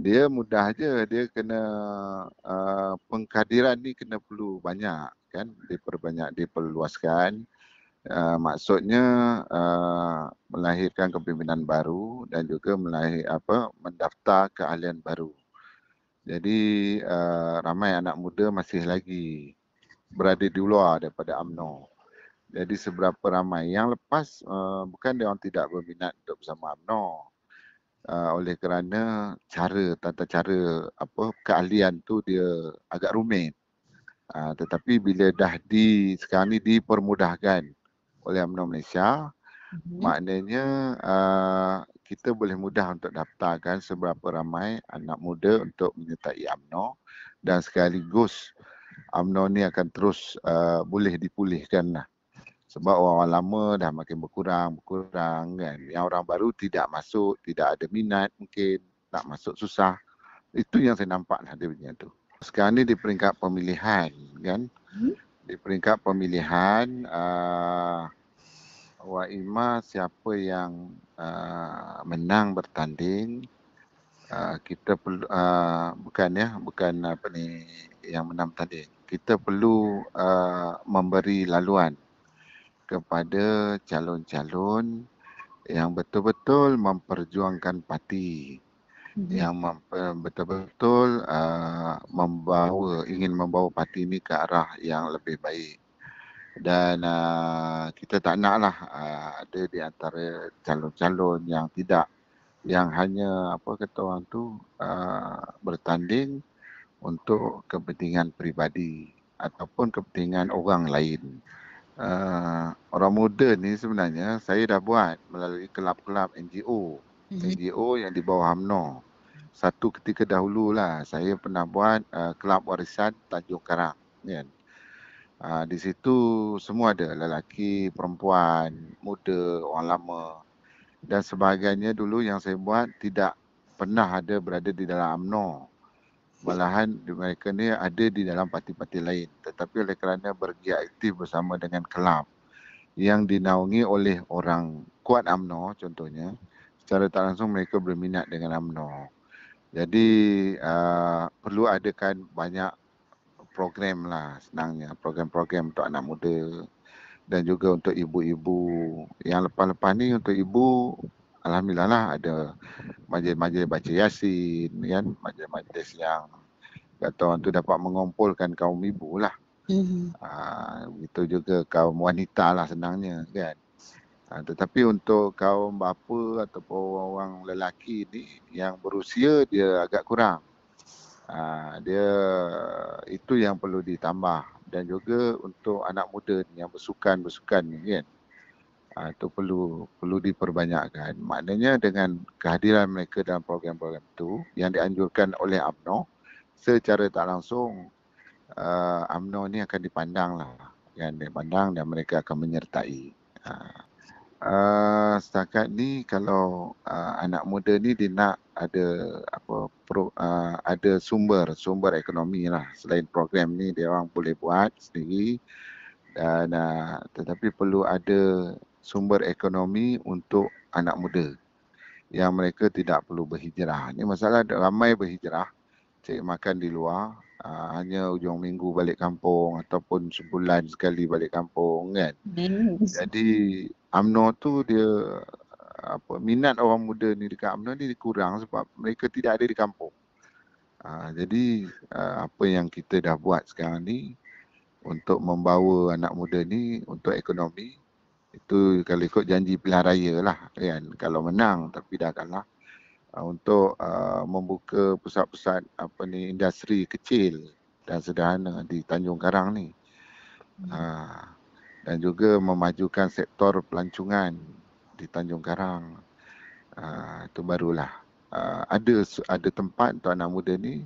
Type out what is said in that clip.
dia mudah aja dia kena uh, pengkadiran ni kena perlu banyak kan diperbanyak diperluaskan uh, maksudnya uh, melahirkan kepimpinan baru dan juga melahir apa mendaftar keahlian baru jadi uh, ramai anak muda masih lagi berada di luar daripada AMNO jadi seberapa ramai yang lepas uh, bukan dia orang tidak berminat untuk bersama AMNO uh, oleh kerana cara tata cara apa keahlian tu dia agak rumit. Uh, tetapi bila dah di sekarang ni dipermudahkan oleh Amno Malaysia mm-hmm. maknanya uh, kita boleh mudah untuk daftarkan seberapa ramai anak muda untuk menyertai Amno dan sekaligus Amno ni akan terus uh, boleh dipulihkan lah sebab orang-orang lama dah makin berkurang, berkurang kan. Yang orang baru tidak masuk, tidak ada minat mungkin, nak masuk susah. Itu yang saya nampak lah dia punya tu. Sekarang ni di peringkat pemilihan kan. Hmm? Di peringkat pemilihan, uh, Wak Ima siapa yang uh, menang bertanding, uh, kita perlu, uh, bukan ya, bukan apa ni, yang menang bertanding. Kita perlu uh, memberi laluan kepada calon-calon yang betul-betul memperjuangkan parti hmm yang betul-betul uh, membawa ingin membawa parti ini ke arah yang lebih baik dan uh, kita tak naklah uh, ada di antara calon-calon yang tidak yang hanya apa kata orang tu uh, bertanding untuk kepentingan peribadi ataupun kepentingan orang lain uh, orang muda ni sebenarnya saya dah buat melalui kelab-kelab NGO. Mm-hmm. NGO yang di bawah UMNO. Satu ketika dahulu lah saya pernah buat uh, kelab warisan Tanjung Karang. Yeah. Kan. Uh, di situ semua ada lelaki, perempuan, muda, orang lama dan sebagainya dulu yang saya buat tidak pernah ada berada di dalam UMNO malahan mereka ni ada di dalam parti-parti lain tetapi oleh kerana bergiat aktif bersama dengan kelab yang dinaungi oleh orang kuat AMNO contohnya secara tak langsung mereka berminat dengan AMNO jadi uh, perlu adakan banyak program lah senangnya program-program untuk anak muda dan juga untuk ibu-ibu yang lepas-lepas ni untuk ibu Alhamdulillah lah ada majlis-majlis baca yasin, ya, majlis-majlis yang kata orang tu dapat mengumpulkan kaum ibu lah. Mm-hmm. Uh, ah, itu juga kaum wanita lah senangnya kan. Uh, tetapi untuk kaum bapa ataupun orang-orang lelaki ni yang berusia dia agak kurang. Uh, dia itu yang perlu ditambah dan juga untuk anak muda ni yang bersukan-bersukan ni kan. Mm-hmm. Ha, itu perlu perlu diperbanyakkan. Maknanya dengan kehadiran mereka dalam program-program itu yang dianjurkan oleh UMNO secara tak langsung uh, UMNO ini akan dipandang lah. Yang dipandang dan mereka akan menyertai. Ha. Uh, setakat ni kalau uh, anak muda ni dia nak ada apa pro, uh, ada sumber sumber ekonomi lah selain program ni dia orang boleh buat sendiri dan uh, tetapi perlu ada sumber ekonomi untuk anak muda yang mereka tidak perlu berhijrah. Ini masalah ramai berhijrah, cari makan di luar, aa, ah, hanya ujung minggu balik kampung ataupun sebulan sekali balik kampung kan. Yes. Jadi UMNO tu dia apa minat orang muda ni dekat UMNO ni kurang sebab mereka tidak ada di kampung. Aa, ah, jadi aa, ah, apa yang kita dah buat sekarang ni untuk membawa anak muda ni untuk ekonomi itu kalau ikut janji pilihan raya lah kan. Kalau menang tapi dah kalah. Uh, untuk uh, membuka pusat-pusat apa ni industri kecil dan sederhana di Tanjung Karang ni. Uh, dan juga memajukan sektor pelancongan di Tanjung Karang. Uh, itu barulah. Uh, ada ada tempat untuk anak muda ni